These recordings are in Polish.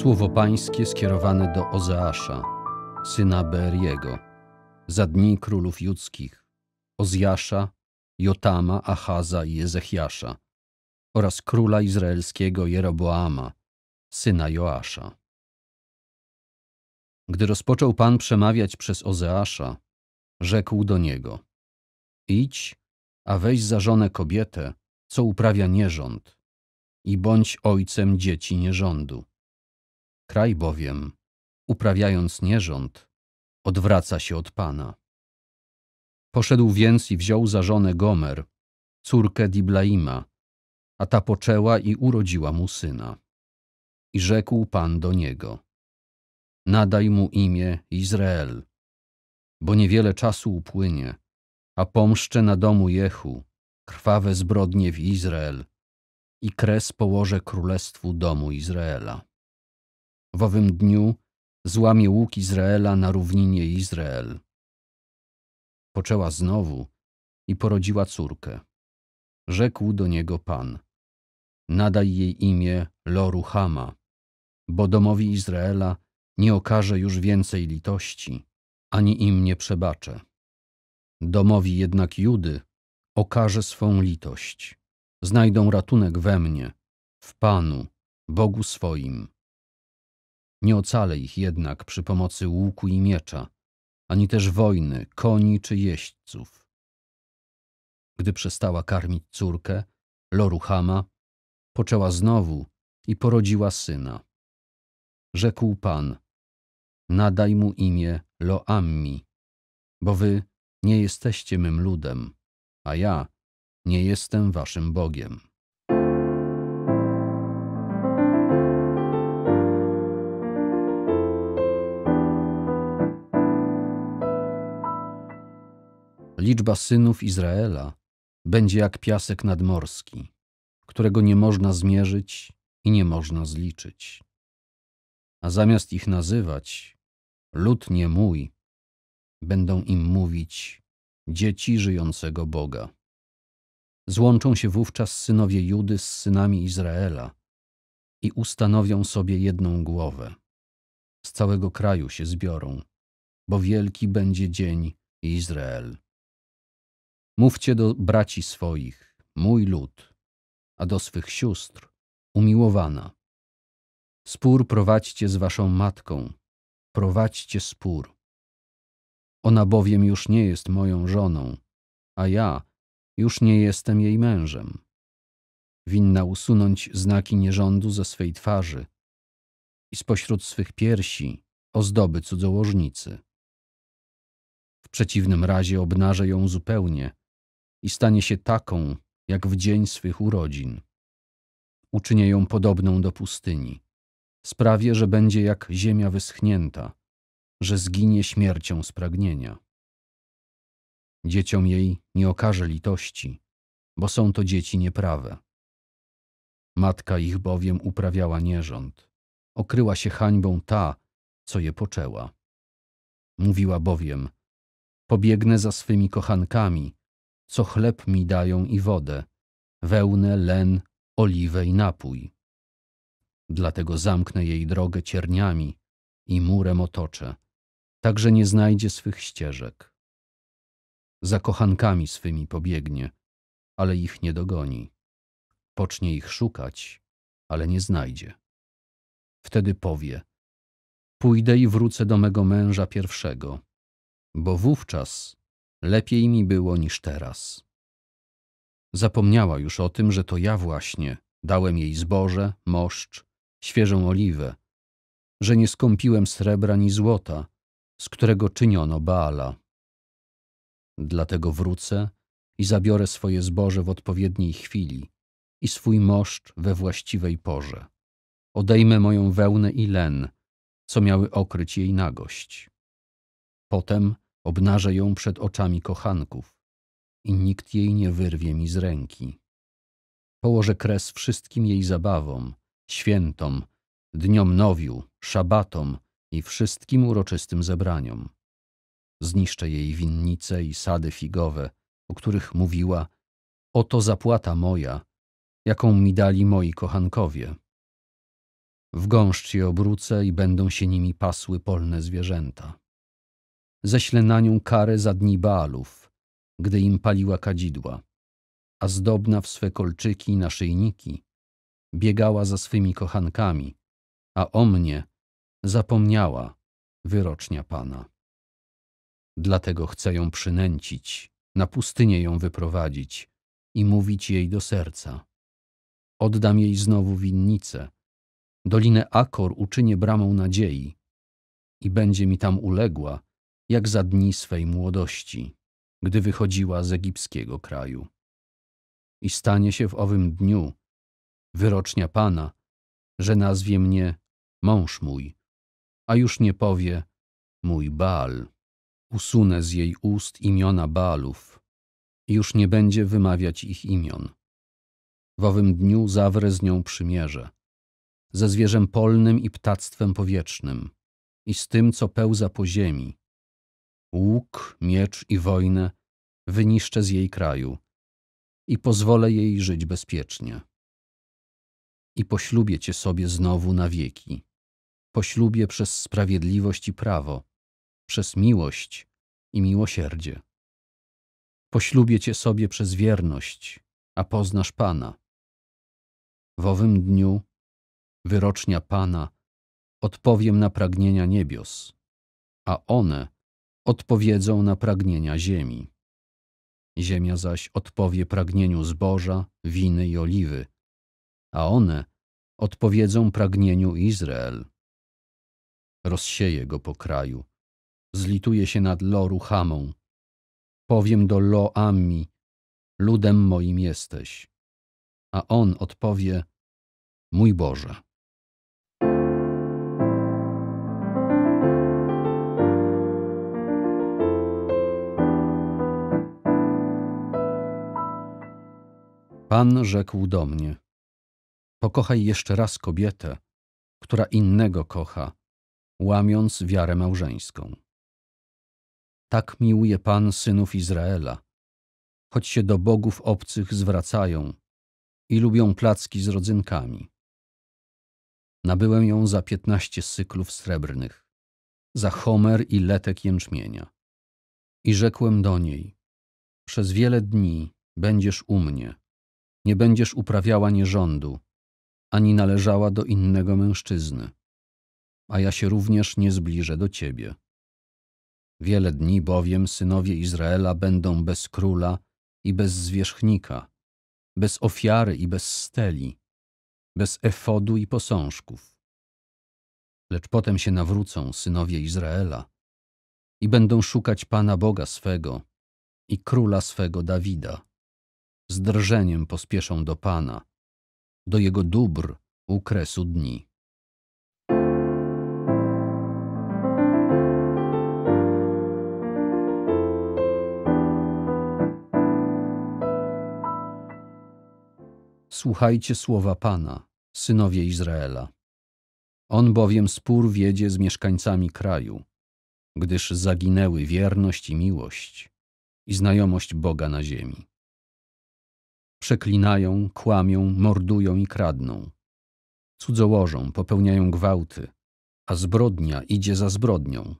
Słowo Pańskie skierowane do Ozeasza, syna Beeriego, za dni królów judzkich, Ozjasza, Jotama, Achaza i Ezechiasza oraz króla izraelskiego Jeroboama, syna Joasza. Gdy rozpoczął Pan przemawiać przez Ozeasza, rzekł do niego Idź, a weź za żonę kobietę, co uprawia nierząd i bądź ojcem dzieci nierządu Kraj bowiem, uprawiając nierząd, odwraca się od Pana. Poszedł więc i wziął za żonę Gomer, córkę Diblaima, a ta poczęła i urodziła mu syna. I rzekł Pan do niego, nadaj mu imię Izrael, bo niewiele czasu upłynie, a pomszczę na domu Jehu krwawe zbrodnie w Izrael i kres położę królestwu domu Izraela. W owym dniu złamie łuk Izraela na równinie Izrael. Poczęła znowu i porodziła córkę. Rzekł do niego Pan. Nadaj jej imię Loruhama, bo domowi Izraela nie okaże już więcej litości, ani im nie przebaczę. Domowi jednak Judy okaże swą litość. Znajdą ratunek we mnie, w Panu, Bogu swoim. Nie ocalę ich jednak przy pomocy łuku i miecza, ani też wojny, koni czy jeźdźców. Gdy przestała karmić córkę, Loruchama, poczęła znowu i porodziła syna. Rzekł Pan, nadaj mu imię Loammi, bo wy nie jesteście mym ludem, a ja nie jestem waszym Bogiem. liczba synów Izraela będzie jak piasek nadmorski, którego nie można zmierzyć i nie można zliczyć. A zamiast ich nazywać lud nie mój, będą im mówić dzieci żyjącego Boga. Złączą się wówczas synowie Judy z synami Izraela i ustanowią sobie jedną głowę. Z całego kraju się zbiorą, bo wielki będzie dzień Izrael. Mówcie do braci swoich, mój lud, a do swych sióstr, umiłowana. Spór prowadźcie z waszą matką, prowadźcie spór. Ona bowiem już nie jest moją żoną, a ja już nie jestem jej mężem. Winna usunąć znaki nierządu ze swej twarzy i spośród swych piersi ozdoby cudzołożnicy. W przeciwnym razie obnażę ją zupełnie i stanie się taką, jak w dzień swych urodzin. Uczynię ją podobną do pustyni. Sprawię, że będzie jak ziemia wyschnięta, że zginie śmiercią z pragnienia. Dzieciom jej nie okaże litości, bo są to dzieci nieprawe. Matka ich bowiem uprawiała nierząd. Okryła się hańbą ta, co je poczęła. Mówiła bowiem, pobiegnę za swymi kochankami, co chleb mi dają i wodę, wełnę, len, oliwę i napój. Dlatego zamknę jej drogę cierniami i murem otoczę, tak że nie znajdzie swych ścieżek. Za kochankami swymi pobiegnie, ale ich nie dogoni. Pocznie ich szukać, ale nie znajdzie. Wtedy powie: Pójdę i wrócę do mego męża pierwszego, bo wówczas Lepiej mi było niż teraz. Zapomniała już o tym, że to ja właśnie dałem jej zboże, moszcz, świeżą oliwę, że nie skąpiłem srebra ni złota, z którego czyniono Baala. Dlatego wrócę i zabiorę swoje zboże w odpowiedniej chwili i swój moszcz we właściwej porze. Odejmę moją wełnę i len, co miały okryć jej nagość. Potem Obnażę ją przed oczami kochanków i nikt jej nie wyrwie mi z ręki. Położę kres wszystkim jej zabawom, świętom, dniom nowiu, szabatom i wszystkim uroczystym zebraniom. Zniszczę jej winnice i sady figowe, o których mówiła: Oto zapłata moja, jaką mi dali moi kochankowie. W gąszcz je obrócę i będą się nimi pasły polne zwierzęta ześlę na nią karę za dni Baalów, gdy im paliła kadzidła, a zdobna w swe kolczyki i naszyjniki biegała za swymi kochankami, a o mnie zapomniała wyrocznia Pana. Dlatego chcę ją przynęcić, na pustynię ją wyprowadzić i mówić jej do serca. Oddam jej znowu winnicę, dolinę Akor uczynię bramą nadziei i będzie mi tam uległa, jak za dni swej młodości, gdy wychodziła z egipskiego kraju. I stanie się w owym dniu, wyrocznia Pana, że nazwie mnie mąż mój, a już nie powie mój Baal. Usunę z jej ust imiona Baalów, już nie będzie wymawiać ich imion. W owym dniu zawrę z nią przymierze, ze zwierzem polnym i ptactwem powietrznym, i z tym, co pełza po ziemi, łuk, miecz i wojnę wyniszczę z jej kraju i pozwolę jej żyć bezpiecznie. I poślubię cię sobie znowu na wieki. Poślubię przez sprawiedliwość i prawo, przez miłość i miłosierdzie. Poślubię cię sobie przez wierność, a poznasz Pana. W owym dniu, wyrocznia Pana, odpowiem na pragnienia niebios, a one – odpowiedzą na pragnienia ziemi. Ziemia zaś odpowie pragnieniu zboża, winy i oliwy, a one odpowiedzą pragnieniu Izrael. Rozsieje go po kraju, zlituje się nad Loruchamą. Powiem do Loami: ludem moim jesteś. A on odpowie, mój Boże. Pan rzekł do mnie: Pokochaj jeszcze raz kobietę, która innego kocha, łamiąc wiarę małżeńską. Tak miłuje Pan synów Izraela, choć się do bogów obcych zwracają i lubią placki z rodzynkami. Nabyłem ją za piętnaście syklów srebrnych, za homer i letek jęczmienia. I rzekłem do niej: Przez wiele dni będziesz u mnie nie będziesz uprawiała nierządu, ani należała do innego mężczyzny, a ja się również nie zbliżę do ciebie. Wiele dni bowiem synowie Izraela będą bez króla i bez zwierzchnika, bez ofiary i bez steli, bez efodu i posążków. Lecz potem się nawrócą synowie Izraela i będą szukać Pana Boga swego i króla swego Dawida z drżeniem pospieszą do Pana, do Jego dóbr u kresu dni. Słuchajcie słowa Pana, synowie Izraela. On bowiem spór wiedzie z mieszkańcami kraju, gdyż zaginęły wierność i miłość i znajomość Boga na ziemi. Przeklinają, kłamią, mordują i kradną. Cudzołożą, popełniają gwałty, a zbrodnia idzie za zbrodnią.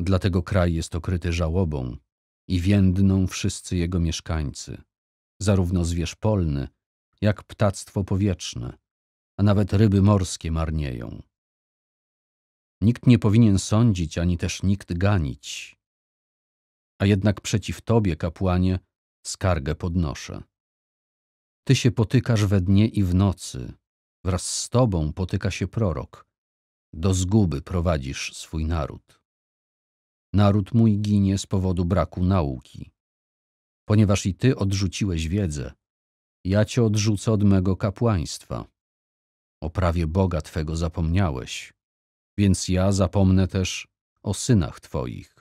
Dlatego kraj jest okryty żałobą i więdną wszyscy jego mieszkańcy, zarówno zwierz polny, jak ptactwo powietrzne, a nawet ryby morskie marnieją. Nikt nie powinien sądzić, ani też nikt ganić. A jednak przeciw Tobie, kapłanie, skargę podnoszę. Ty się potykasz we dnie i w nocy, wraz z tobą potyka się prorok. Do zguby prowadzisz swój naród. Naród mój ginie z powodu braku nauki. Ponieważ i ty odrzuciłeś wiedzę, ja cię odrzucę od mego kapłaństwa. O prawie Boga twego zapomniałeś, więc ja zapomnę też o synach twoich.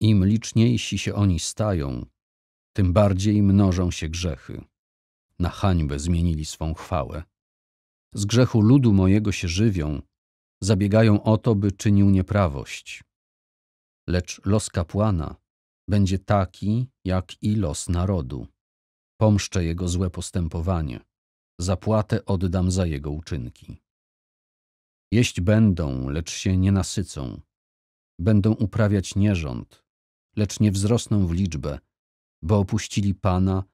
Im liczniejsi się oni stają, tym bardziej mnożą się grzechy. Na hańbę zmienili swą chwałę. Z grzechu ludu mojego się żywią, zabiegają o to, by czynił nieprawość. Lecz los kapłana będzie taki, jak i los narodu. Pomszczę jego złe postępowanie, zapłatę oddam za jego uczynki. Jeść będą, lecz się nie nasycą. Będą uprawiać nierząd, lecz nie wzrosną w liczbę, bo opuścili Pana,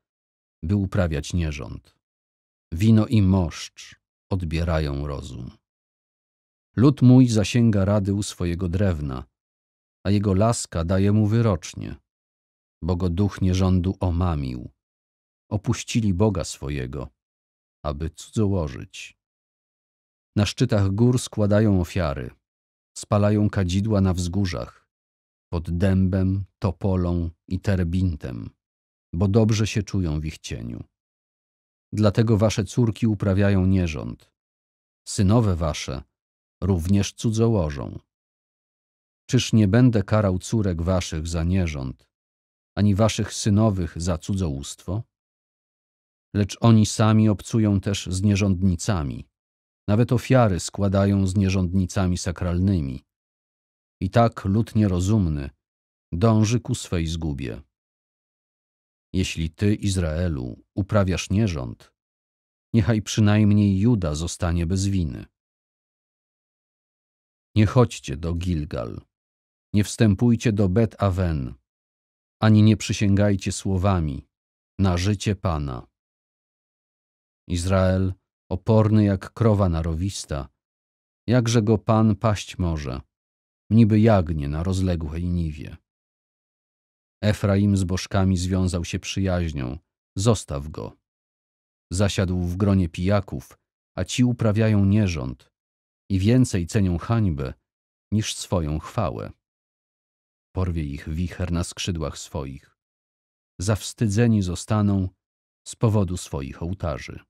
by uprawiać nierząd. Wino i moszcz odbierają rozum. Lud mój zasięga rady u swojego drewna, a jego laska daje mu wyrocznie, bo go duch nierządu omamił. Opuścili Boga swojego, aby cudzołożyć. Na szczytach gór składają ofiary, spalają kadzidła na wzgórzach, pod dębem, topolą i terbintem bo dobrze się czują w ich cieniu. Dlatego wasze córki uprawiają nierząd. Synowe wasze również cudzołożą. Czyż nie będę karał córek waszych za nierząd, ani waszych synowych za cudzołóstwo? Lecz oni sami obcują też z nierządnicami. Nawet ofiary składają z nierządnicami sakralnymi. I tak lud nierozumny dąży ku swej zgubie. Jeśli ty, Izraelu, uprawiasz nierząd, niechaj przynajmniej Juda zostanie bez winy. Nie chodźcie do Gilgal, nie wstępujcie do Bet Aven, ani nie przysięgajcie słowami na życie Pana. Izrael, oporny jak krowa narowista, jakże go Pan paść może, niby jagnie na rozległej niwie. Efraim z bożkami związał się przyjaźnią. Zostaw go. Zasiadł w gronie pijaków, a ci uprawiają nierząd i więcej cenią hańbę niż swoją chwałę. Porwie ich wicher na skrzydłach swoich. Zawstydzeni zostaną z powodu swoich ołtarzy.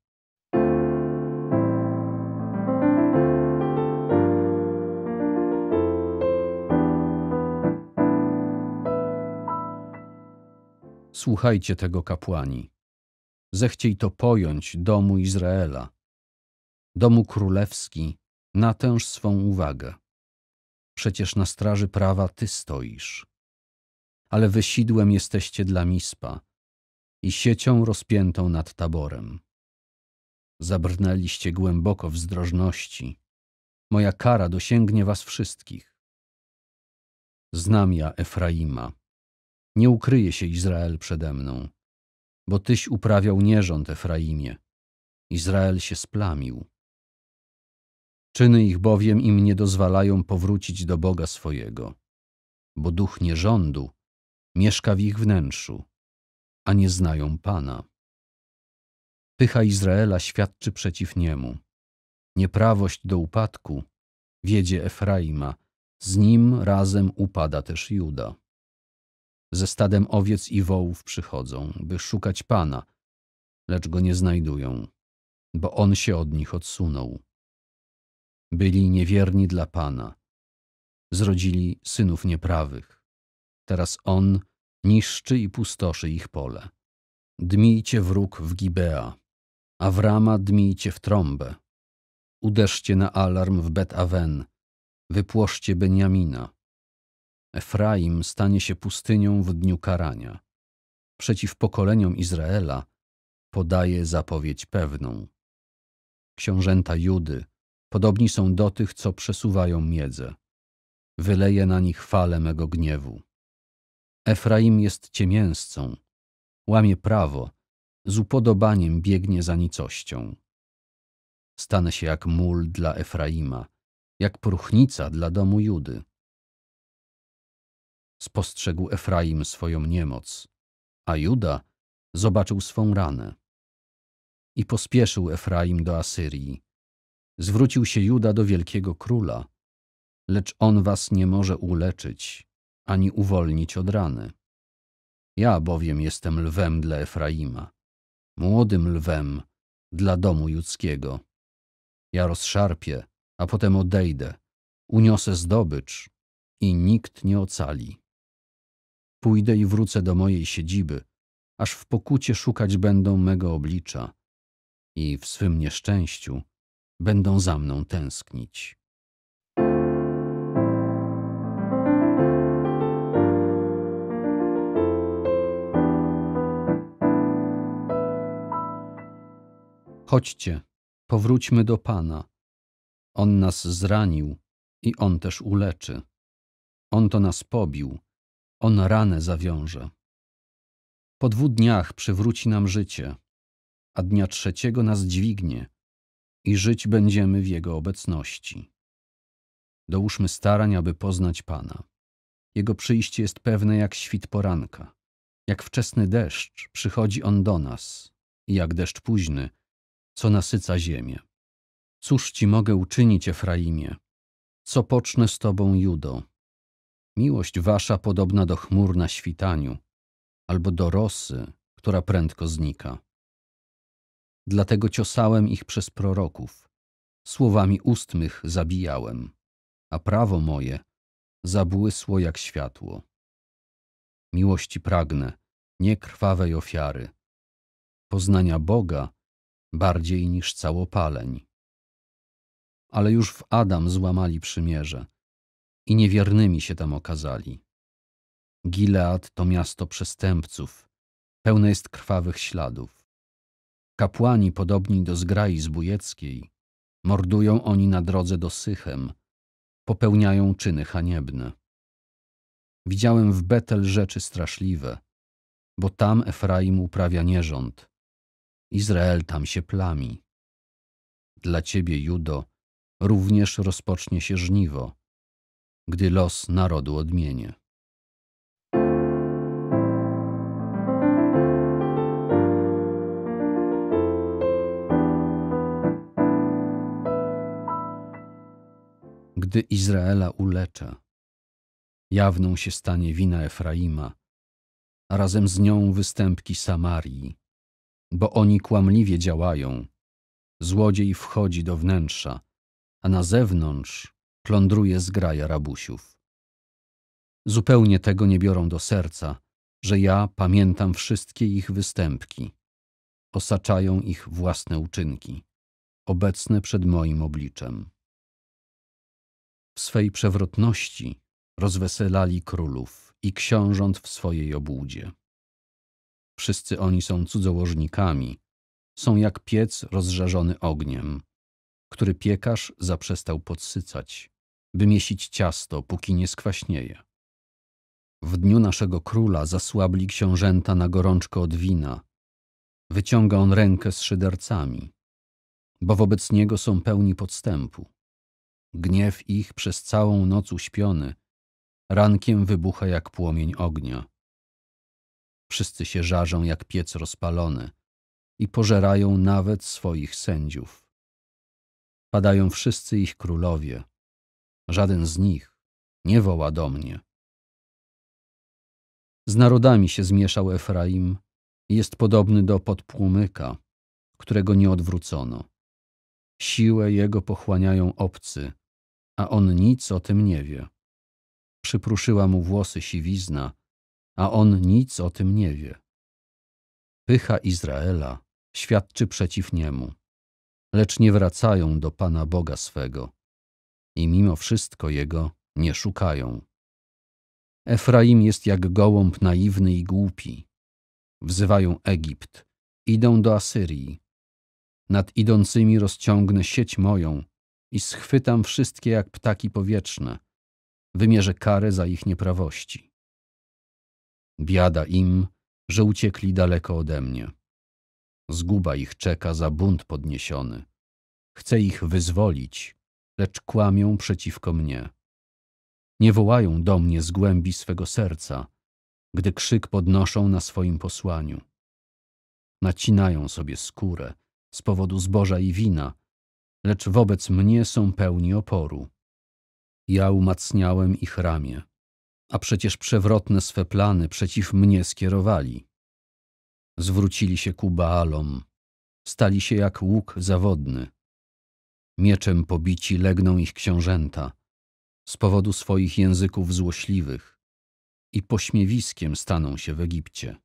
Słuchajcie tego kapłani. Zechciej to pojąć domu Izraela, domu królewski, na tęż swą uwagę. Przecież na straży prawa ty stoisz. Ale wysidłem jesteście dla mispa i siecią rozpiętą nad taborem. Zabrnęliście głęboko w zdrożności. Moja kara dosięgnie was wszystkich. Znam ja Efraima nie ukryje się Izrael przede mną, bo tyś uprawiał nierząd Efraimie. Izrael się splamił. Czyny ich bowiem im nie dozwalają powrócić do Boga swojego, bo duch nierządu mieszka w ich wnętrzu, a nie znają Pana. Pycha Izraela świadczy przeciw niemu. Nieprawość do upadku wiedzie Efraima, z nim razem upada też Juda ze stadem owiec i wołów przychodzą, by szukać Pana, lecz go nie znajdują, bo on się od nich odsunął. Byli niewierni dla Pana, zrodzili synów nieprawych. Teraz on niszczy i pustoszy ich pole. Dmijcie wróg w Gibea, a w Rama dmijcie w trąbę. Uderzcie na alarm w Bet-Awen, wypłoszcie Beniamina Efraim stanie się pustynią w dniu karania. Przeciw pokoleniom Izraela podaje zapowiedź pewną. Książęta Judy podobni są do tych, co przesuwają miedzę. Wyleje na nich fale mego gniewu. Efraim jest ciemięscą, łamie prawo, z upodobaniem biegnie za nicością. Stanę się jak mól dla Efraima, jak próchnica dla domu Judy. Spostrzegł Efraim swoją niemoc, a Juda zobaczył swą ranę. I pospieszył Efraim do Asyrii. Zwrócił się Juda do wielkiego króla, lecz on was nie może uleczyć ani uwolnić od rany. Ja bowiem jestem lwem dla Efraima, młodym lwem dla domu judzkiego. Ja rozszarpię, a potem odejdę, uniosę zdobycz i nikt nie ocali. Pójdę i wrócę do mojej siedziby, aż w pokucie szukać będą mego oblicza i w swym nieszczęściu będą za mną tęsknić. Chodźcie, powróćmy do Pana. On nas zranił i On też uleczy. On to nas pobił on ranę zawiąże. Po dwóch dniach przywróci nam życie, a dnia trzeciego nas dźwignie i żyć będziemy w Jego obecności. Dołóżmy starań, aby poznać Pana. Jego przyjście jest pewne jak świt poranka. Jak wczesny deszcz przychodzi On do nas i jak deszcz późny, co nasyca ziemię. Cóż Ci mogę uczynić, Efraimie? Co pocznę z Tobą, Judo? Miłość wasza podobna do chmur na świtaniu, albo do rosy, która prędko znika. Dlatego ciosałem ich przez proroków, słowami ust mych zabijałem, a prawo moje zabłysło jak światło. Miłości pragnę, nie krwawej ofiary, poznania Boga bardziej niż całopaleń. Ale już w Adam złamali przymierze – i niewiernymi się tam okazali. Gilead to miasto przestępców, pełne jest krwawych śladów. Kapłani podobni do zgrai zbójeckiej, mordują oni na drodze do Sychem, popełniają czyny haniebne. Widziałem w Betel rzeczy straszliwe, bo tam Efraim uprawia nierząd. Izrael tam się plami. Dla ciebie, Judo, również rozpocznie się żniwo gdy los narodu odmienię. Gdy Izraela ulecza, jawną się stanie wina Efraima, a razem z nią występki Samarii, bo oni kłamliwie działają. Złodziej wchodzi do wnętrza, a na zewnątrz plądruje zgraja rabusiów. Zupełnie tego nie biorą do serca, że ja pamiętam wszystkie ich występki. Osaczają ich własne uczynki, obecne przed moim obliczem. W swej przewrotności rozweselali królów i książąt w swojej obłudzie. Wszyscy oni są cudzołożnikami, są jak piec rozżarzony ogniem, który piekarz zaprzestał podsycać by miesić ciasto, póki nie skwaśnieje. W dniu naszego króla zasłabli książęta na gorączkę od wina. Wyciąga on rękę z szydercami, bo wobec niego są pełni podstępu. Gniew ich przez całą noc uśpiony, rankiem wybucha jak płomień ognia. Wszyscy się żarzą jak piec rozpalony i pożerają nawet swoich sędziów. Padają wszyscy ich królowie, Żaden z nich nie woła do mnie. Z narodami się zmieszał Efraim i jest podobny do podpłomyka, którego nie odwrócono. Siłę jego pochłaniają obcy, a on nic o tym nie wie. Przypruszyła mu włosy siwizna, a on nic o tym nie wie. Pycha Izraela świadczy przeciw niemu, lecz nie wracają do Pana Boga swego i mimo wszystko jego nie szukają. Efraim jest jak gołąb naiwny i głupi. Wzywają Egipt, idą do Asyrii. Nad idącymi rozciągnę sieć moją i schwytam wszystkie jak ptaki powietrzne. Wymierzę karę za ich nieprawości. Biada im, że uciekli daleko ode mnie. Zguba ich czeka za bunt podniesiony. Chcę ich wyzwolić, lecz kłamią przeciwko mnie. Nie wołają do mnie z głębi swego serca, gdy krzyk podnoszą na swoim posłaniu. Nacinają sobie skórę z powodu zboża i wina, lecz wobec mnie są pełni oporu. Ja umacniałem ich ramię, a przecież przewrotne swe plany przeciw mnie skierowali. Zwrócili się ku Baalom, stali się jak łuk zawodny Mieczem pobici legną ich książęta z powodu swoich języków złośliwych i pośmiewiskiem staną się w Egipcie.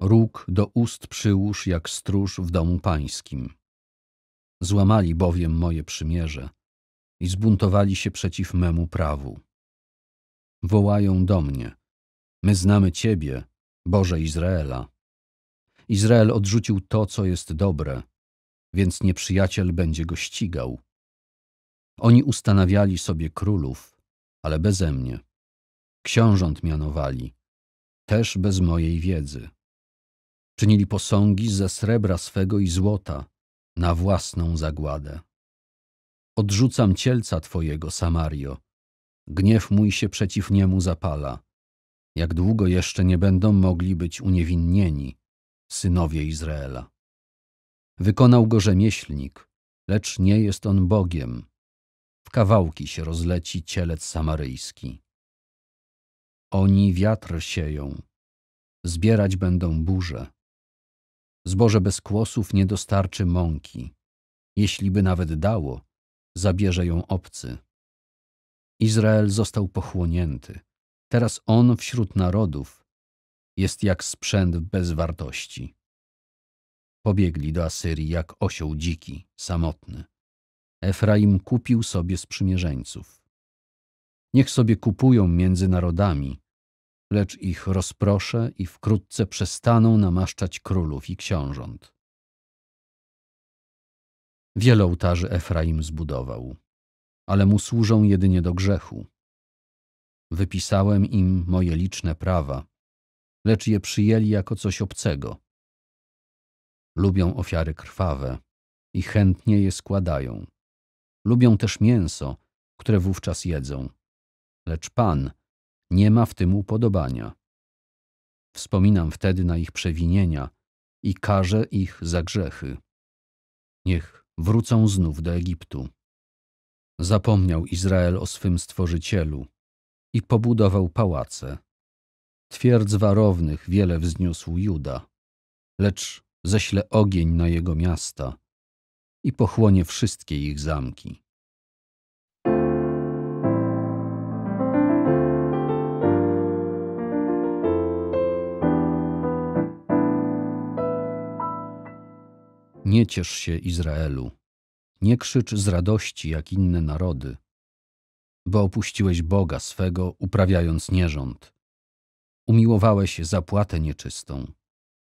Róg do ust przyłóż jak stróż w domu pańskim. Złamali bowiem moje przymierze i zbuntowali się przeciw memu prawu wołają do mnie. My znamy Ciebie, Boże Izraela. Izrael odrzucił to, co jest dobre, więc nieprzyjaciel będzie go ścigał. Oni ustanawiali sobie królów, ale beze mnie. Książąt mianowali, też bez mojej wiedzy. Czynili posągi ze srebra swego i złota na własną zagładę. Odrzucam cielca Twojego, Samario, Gniew mój się przeciw niemu zapala. Jak długo jeszcze nie będą mogli być uniewinnieni, synowie Izraela? Wykonał go rzemieślnik, lecz nie jest on Bogiem. W kawałki się rozleci cielec samaryjski. Oni wiatr sieją, zbierać będą burze. Zboże bez kłosów nie dostarczy mąki. Jeśli by nawet dało, zabierze ją obcy. Izrael został pochłonięty. Teraz on wśród narodów jest jak sprzęt bez wartości. Pobiegli do Asyrii jak osioł dziki, samotny. Efraim kupił sobie sprzymierzeńców. Niech sobie kupują między narodami, lecz ich rozproszę i wkrótce przestaną namaszczać królów i książąt. Wiele ołtarzy Efraim zbudował ale mu służą jedynie do grzechu. Wypisałem im moje liczne prawa, lecz je przyjęli jako coś obcego. Lubią ofiary krwawe i chętnie je składają. Lubią też mięso, które wówczas jedzą. Lecz Pan nie ma w tym upodobania. Wspominam wtedy na ich przewinienia i karzę ich za grzechy. Niech wrócą znów do Egiptu. Zapomniał Izrael o swym Stworzycielu i pobudował pałace. Twierdz warownych wiele wzniósł Juda, lecz ześle ogień na jego miasta i pochłonie wszystkie ich zamki. Nie ciesz się Izraelu nie krzycz z radości jak inne narody, bo opuściłeś Boga swego, uprawiając nierząd. Umiłowałeś zapłatę nieczystą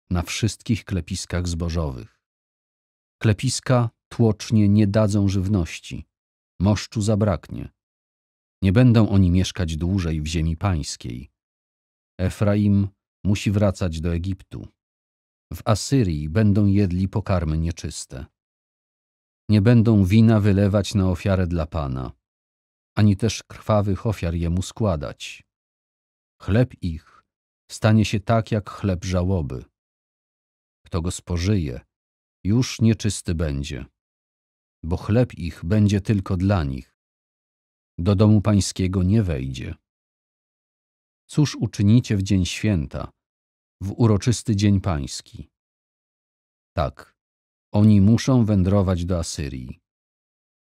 na wszystkich klepiskach zbożowych. Klepiska tłocznie nie dadzą żywności, moszczu zabraknie. Nie będą oni mieszkać dłużej w ziemi pańskiej. Efraim musi wracać do Egiptu. W Asyrii będą jedli pokarmy nieczyste nie będą wina wylewać na ofiarę dla Pana, ani też krwawych ofiar Jemu składać. Chleb ich stanie się tak jak chleb żałoby. Kto go spożyje, już nieczysty będzie, bo chleb ich będzie tylko dla nich. Do domu pańskiego nie wejdzie. Cóż uczynicie w dzień święta, w uroczysty dzień pański? Tak, oni muszą wędrować do Asyrii.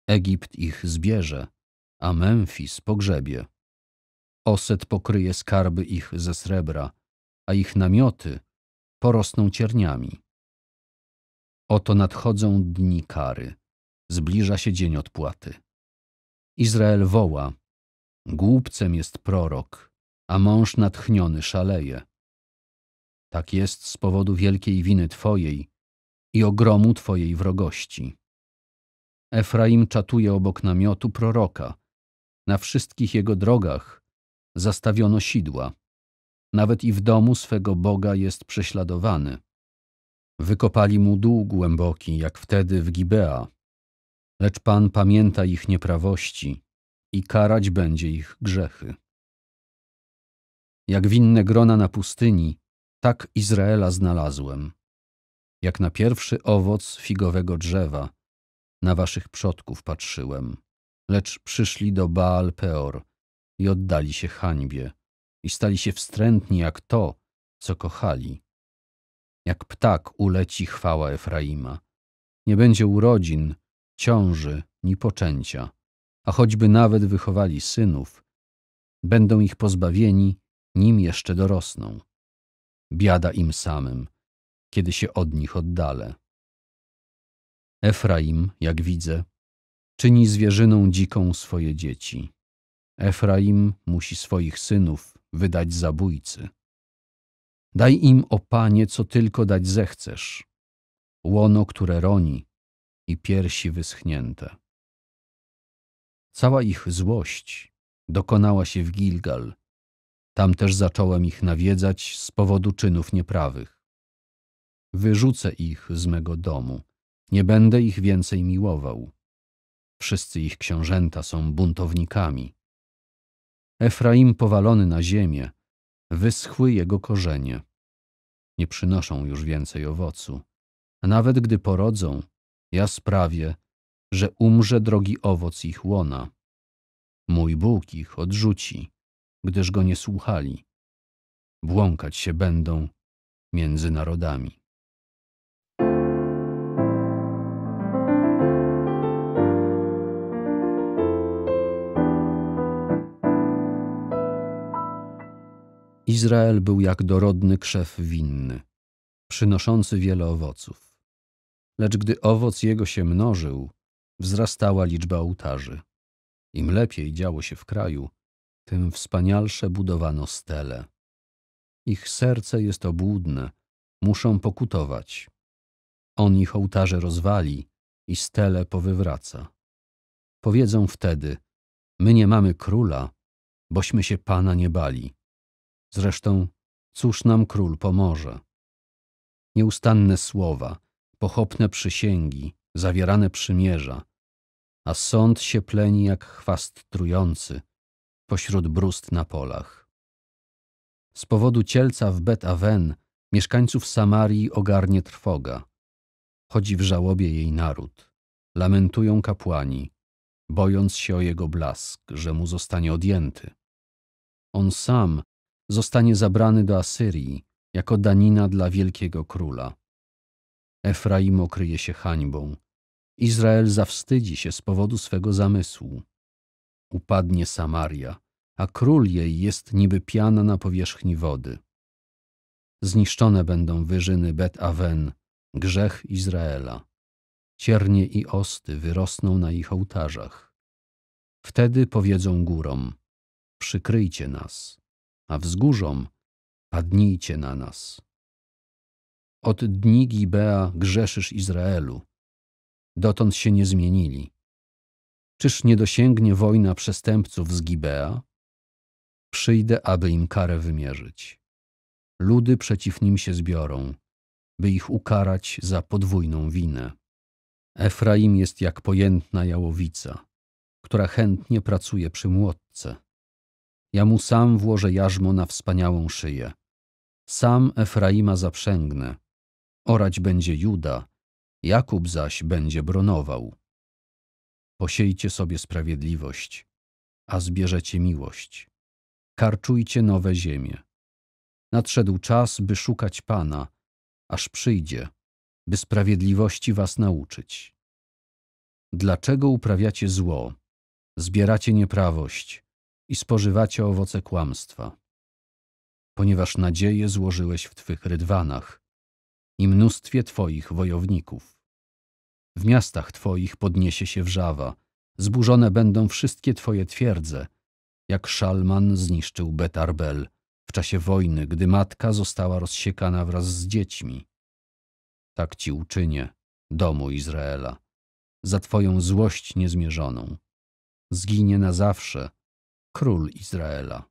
Egipt ich zbierze, a Memfis pogrzebie. Oset pokryje skarby ich ze srebra, a ich namioty porosną cierniami. Oto nadchodzą dni kary, zbliża się dzień odpłaty. Izrael woła, głupcem jest prorok, a mąż natchniony szaleje. Tak jest z powodu wielkiej winy Twojej, i ogromu Twojej wrogości. Efraim czatuje obok namiotu proroka. Na wszystkich jego drogach zastawiono sidła. Nawet i w domu swego Boga jest prześladowany. Wykopali mu dół głęboki, jak wtedy w Gibea. Lecz Pan pamięta ich nieprawości i karać będzie ich grzechy. Jak winne grona na pustyni, tak Izraela znalazłem jak na pierwszy owoc figowego drzewa. Na waszych przodków patrzyłem, lecz przyszli do Baal Peor i oddali się hańbie i stali się wstrętni jak to, co kochali. Jak ptak uleci chwała Efraima. Nie będzie urodzin, ciąży, ni poczęcia, a choćby nawet wychowali synów, będą ich pozbawieni, nim jeszcze dorosną. Biada im samym kiedy się od nich oddalę. Efraim, jak widzę, czyni zwierzyną dziką swoje dzieci. Efraim musi swoich synów wydać zabójcy. Daj im, o Panie, co tylko dać zechcesz. Łono, które roni i piersi wyschnięte. Cała ich złość dokonała się w Gilgal. Tam też zacząłem ich nawiedzać z powodu czynów nieprawych. Wyrzucę ich z mego domu. Nie będę ich więcej miłował. Wszyscy ich książęta są buntownikami. Efraim powalony na ziemię, wyschły jego korzenie. Nie przynoszą już więcej owocu. A nawet gdy porodzą, ja sprawię, że umrze drogi owoc ich łona. Mój Bóg ich odrzuci, gdyż go nie słuchali. Błąkać się będą między narodami. Izrael był jak dorodny krzew winny, przynoszący wiele owoców. Lecz gdy owoc jego się mnożył, wzrastała liczba ołtarzy. Im lepiej działo się w kraju, tym wspanialsze budowano stele. Ich serce jest obłudne, muszą pokutować. On ich ołtarze rozwali i stele powywraca. Powiedzą wtedy, my nie mamy króla, bośmy się Pana nie bali. Zresztą, cóż nam król pomoże? Nieustanne słowa, pochopne przysięgi, zawierane przymierza, a sąd się pleni jak chwast trujący pośród brust na polach. Z powodu cielca w Bet Aven mieszkańców Samarii ogarnie trwoga. Chodzi w żałobie jej naród. Lamentują kapłani, bojąc się o jego blask, że mu zostanie odjęty. On sam zostanie zabrany do Asyrii jako danina dla wielkiego króla. Efraim okryje się hańbą. Izrael zawstydzi się z powodu swego zamysłu. Upadnie Samaria, a król jej jest niby piana na powierzchni wody. Zniszczone będą wyżyny Bet-Awen, grzech Izraela. Ciernie i osty wyrosną na ich ołtarzach. Wtedy powiedzą górom, przykryjcie nas a wzgórzom, padnijcie na nas. Od dni Gibea grzeszysz Izraelu. Dotąd się nie zmienili. Czyż nie dosięgnie wojna przestępców z Gibea? Przyjdę, aby im karę wymierzyć. Ludy przeciw nim się zbiorą, by ich ukarać za podwójną winę. Efraim jest jak pojętna jałowica, która chętnie pracuje przy młotce. Ja mu sam włożę jarzmo na wspaniałą szyję. Sam Efraima zaprzęgnę. Orać będzie Juda, Jakub zaś będzie bronował. Posiejcie sobie sprawiedliwość, a zbierzecie miłość. Karczujcie nowe ziemie. Nadszedł czas, by szukać Pana, aż przyjdzie, by sprawiedliwości was nauczyć. Dlaczego uprawiacie zło, zbieracie nieprawość, i spożywacie owoce kłamstwa. Ponieważ nadzieję złożyłeś w twych rydwanach i mnóstwie twoich wojowników. W miastach twoich podniesie się wrzawa, zburzone będą wszystkie twoje twierdze, jak Szalman zniszczył Betarbel w czasie wojny, gdy matka została rozsiekana wraz z dziećmi. Tak ci uczynię, domu Izraela, za twoją złość niezmierzoną. Zginie na zawsze król Izraela.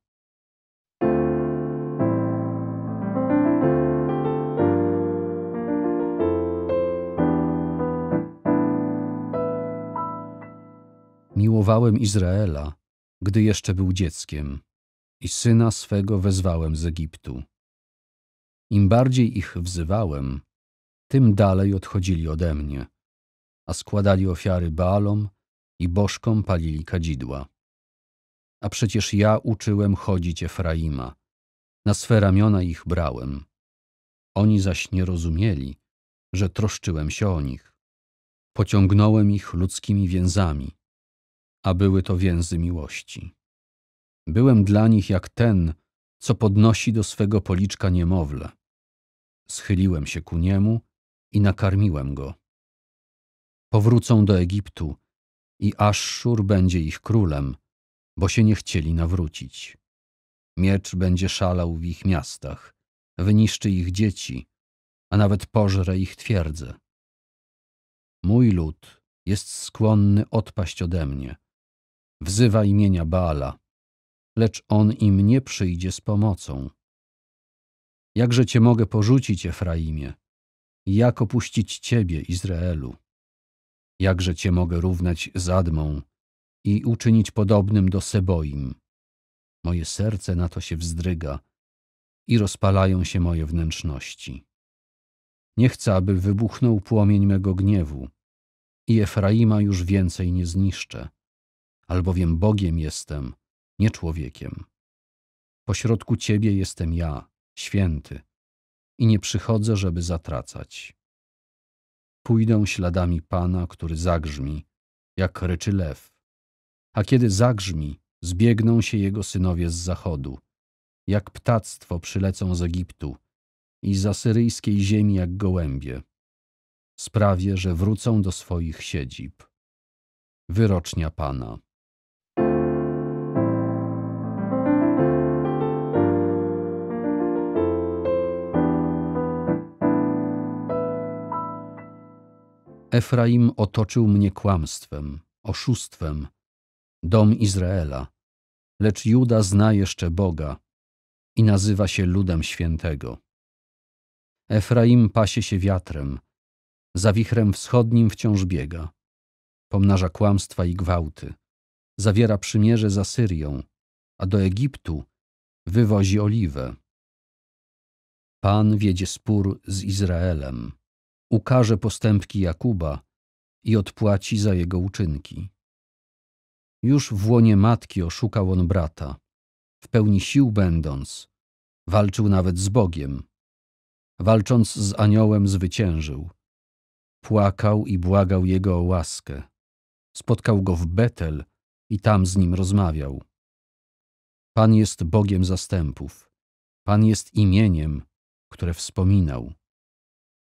Miłowałem Izraela, gdy jeszcze był dzieckiem, i syna swego wezwałem z Egiptu. Im bardziej ich wzywałem, tym dalej odchodzili ode mnie, a składali ofiary Baalom i bożkom palili kadzidła a przecież ja uczyłem chodzić Efraima. Na swe ramiona ich brałem. Oni zaś nie rozumieli, że troszczyłem się o nich. Pociągnąłem ich ludzkimi więzami, a były to więzy miłości. Byłem dla nich jak ten, co podnosi do swego policzka niemowlę. Schyliłem się ku niemu i nakarmiłem go. Powrócą do Egiptu i Aszur będzie ich królem – bo się nie chcieli nawrócić. Miecz będzie szalał w ich miastach, wyniszczy ich dzieci, a nawet pożre ich twierdze. Mój lud jest skłonny odpaść ode mnie. Wzywa imienia Baala, lecz on im nie przyjdzie z pomocą. Jakże cię mogę porzucić, Efraimie? Jak opuścić ciebie, Izraelu? Jakże cię mogę równać Admą? i uczynić podobnym do Seboim. Moje serce na to się wzdryga i rozpalają się moje wnętrzności. Nie chcę, aby wybuchnął płomień mego gniewu i Efraima już więcej nie zniszczę, albowiem Bogiem jestem, nie człowiekiem. Pośrodku Ciebie jestem ja, święty, i nie przychodzę, żeby zatracać. Pójdę śladami Pana, który zagrzmi, jak ryczy lew, a kiedy zagrzmi, zbiegną się jego synowie z zachodu. Jak ptactwo przylecą z Egiptu i z asyryjskiej ziemi jak gołębie. Sprawię, że wrócą do swoich siedzib. Wyrocznia Pana. Efraim otoczył mnie kłamstwem, oszustwem, dom Izraela. Lecz Juda zna jeszcze Boga i nazywa się ludem świętego. Efraim pasie się wiatrem, za wichrem wschodnim wciąż biega. Pomnaża kłamstwa i gwałty, zawiera przymierze z Asyrią, a do Egiptu wywozi oliwę. Pan wiedzie spór z Izraelem, ukaże postępki Jakuba i odpłaci za jego uczynki. Już w łonie matki oszukał on brata, w pełni sił będąc. Walczył nawet z Bogiem. Walcząc z aniołem zwyciężył. Płakał i błagał jego o łaskę. Spotkał go w Betel i tam z nim rozmawiał. Pan jest Bogiem zastępów. Pan jest imieniem, które wspominał.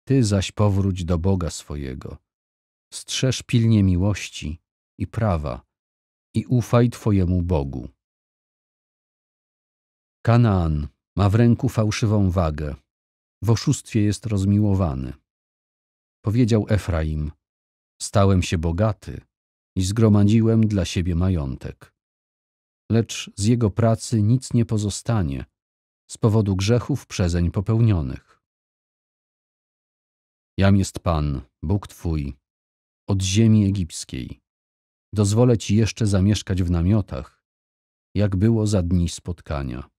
Ty zaś powróć do Boga swojego. Strzeż pilnie miłości i prawa, i ufaj Twojemu Bogu. Kanaan ma w ręku fałszywą wagę, w oszustwie jest rozmiłowany. Powiedział Efraim: Stałem się bogaty i zgromadziłem dla siebie majątek. Lecz z jego pracy nic nie pozostanie z powodu grzechów przezeń popełnionych. Jam jest Pan, Bóg Twój, od ziemi egipskiej Dozwolę ci jeszcze zamieszkać w namiotach, jak było za dni spotkania.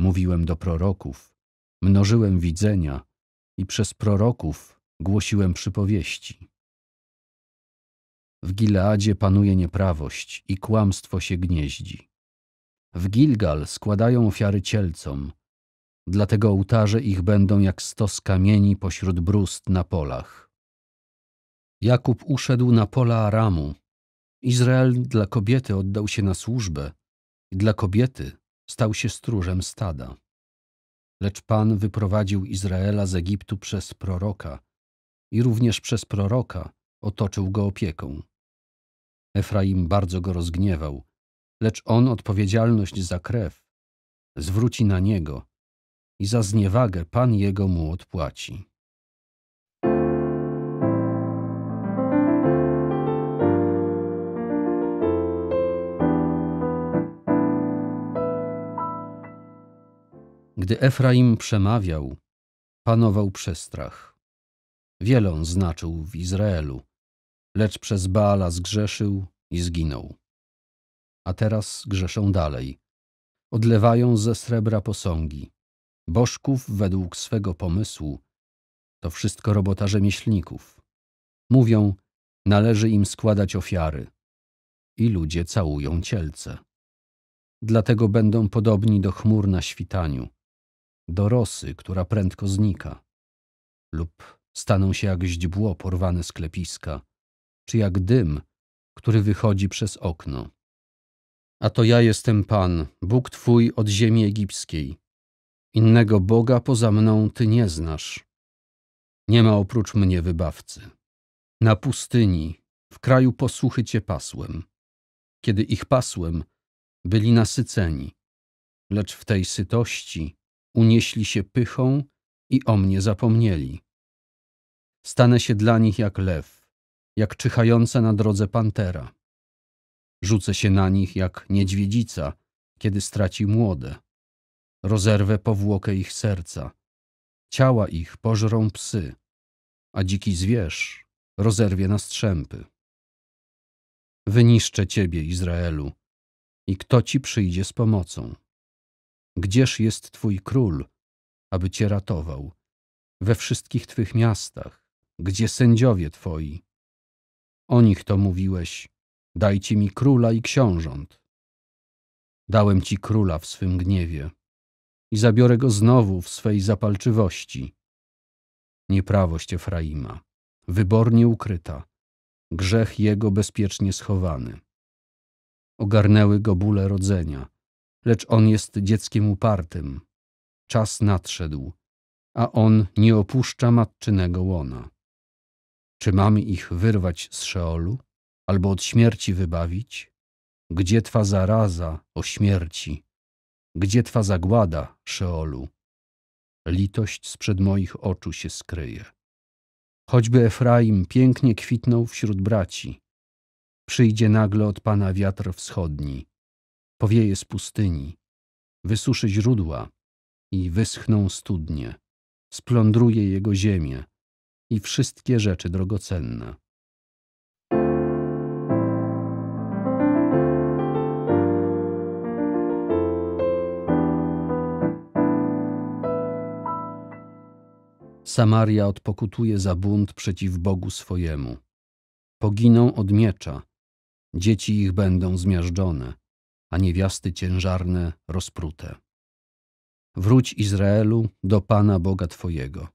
Mówiłem do proroków, mnożyłem widzenia i przez proroków głosiłem przypowieści. W Gileadzie panuje nieprawość i kłamstwo się gnieździ. W Gilgal składają ofiary cielcom, dlatego ołtarze ich będą jak stos kamieni pośród brust na polach. Jakub uszedł na pola Aramu, Izrael dla kobiety oddał się na służbę i dla kobiety stał się stróżem stada. Lecz Pan wyprowadził Izraela z Egiptu przez proroka i również przez proroka otoczył go opieką. Efraim bardzo go rozgniewał, lecz on odpowiedzialność za krew zwróci na niego i za zniewagę Pan jego mu odpłaci. Gdy Efraim przemawiał, panował przestrach. Wielą znaczył w Izraelu, lecz przez Baala zgrzeszył i zginął. A teraz grzeszą dalej. Odlewają ze srebra posągi. Bożków według swego pomysłu to wszystko robota rzemieślników. Mówią, należy im składać ofiary. I ludzie całują cielce. Dlatego będą podobni do chmur na świtaniu, do rosy, która prędko znika, lub staną się jak źdźbło porwane sklepiska, czy jak dym, który wychodzi przez okno. A to ja jestem Pan, Bóg Twój od ziemi egipskiej. Innego Boga poza mną Ty nie znasz. Nie ma oprócz mnie wybawcy. Na pustyni, w kraju posłuchy Cię pasłem. Kiedy ich pasłem, byli nasyceni. Lecz w tej sytości unieśli się pychą i o mnie zapomnieli. Stanę się dla nich jak lew, jak czyhająca na drodze pantera. Rzucę się na nich jak niedźwiedzica, kiedy straci młode. Rozerwę powłokę ich serca. Ciała ich pożrą psy, a dziki zwierz rozerwie na strzępy. Wyniszczę ciebie, Izraelu, i kto ci przyjdzie z pomocą? Gdzież jest Twój król, aby Cię ratował? We wszystkich Twych miastach, gdzie sędziowie Twoi? O nich to mówiłeś, dajcie mi króla i książąt. Dałem Ci króla w swym gniewie i zabiorę go znowu w swej zapalczywości. Nieprawość Efraima, wybornie ukryta, grzech jego bezpiecznie schowany. Ogarnęły go bóle rodzenia – lecz on jest dzieckiem upartym. Czas nadszedł, a on nie opuszcza matczynego łona. Czy mamy ich wyrwać z Szeolu, albo od śmierci wybawić? Gdzie twa zaraza o śmierci? Gdzie twa zagłada, Szeolu? Litość sprzed moich oczu się skryje. Choćby Efraim pięknie kwitnął wśród braci, przyjdzie nagle od Pana wiatr wschodni powieje z pustyni, wysuszy źródła i wyschną studnie, splądruje jego ziemię i wszystkie rzeczy drogocenne. Samaria odpokutuje za bunt przeciw Bogu swojemu. Poginą od miecza, dzieci ich będą zmiażdżone a niewiasty ciężarne rozprute. Wróć Izraelu do Pana Boga Twojego.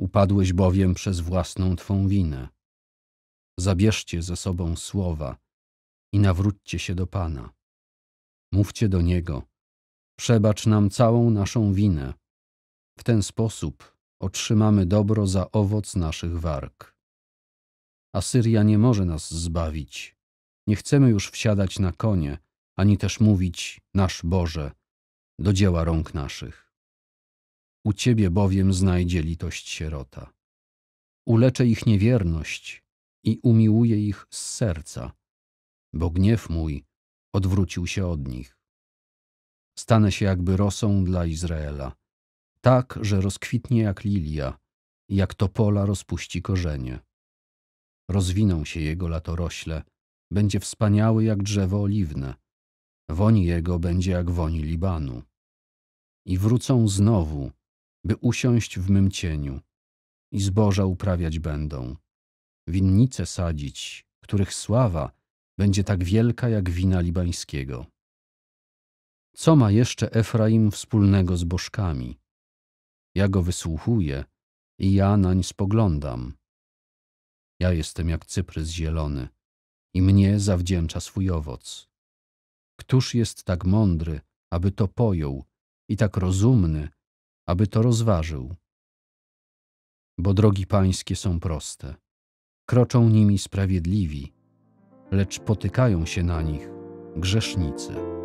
Upadłeś bowiem przez własną Twą winę. Zabierzcie ze sobą słowa i nawróćcie się do Pana. Mówcie do Niego, przebacz nam całą naszą winę. W ten sposób otrzymamy dobro za owoc naszych warg. Asyria nie może nas zbawić. Nie chcemy już wsiadać na konie, ani też mówić nasz Boże do dzieła rąk naszych. U Ciebie bowiem znajdzie litość sierota. Uleczę ich niewierność i umiłuję ich z serca, bo gniew mój odwrócił się od nich. Stanę się jakby rosą dla Izraela, tak, że rozkwitnie jak lilia, jak topola rozpuści korzenie. Rozwiną się jego latorośle, będzie wspaniały jak drzewo oliwne – Woń jego będzie jak woni Libanu. I wrócą znowu, by usiąść w mym cieniu, i zboża uprawiać będą. Winnice sadzić, których sława będzie tak wielka jak wina libańskiego. Co ma jeszcze Efraim wspólnego z bożkami? Ja go wysłuchuję i ja nań spoglądam. Ja jestem jak cyprys zielony i mnie zawdzięcza swój owoc. Któż jest tak mądry, aby to pojął, i tak rozumny, aby to rozważył? Bo drogi pańskie są proste, kroczą nimi sprawiedliwi, lecz potykają się na nich grzesznicy.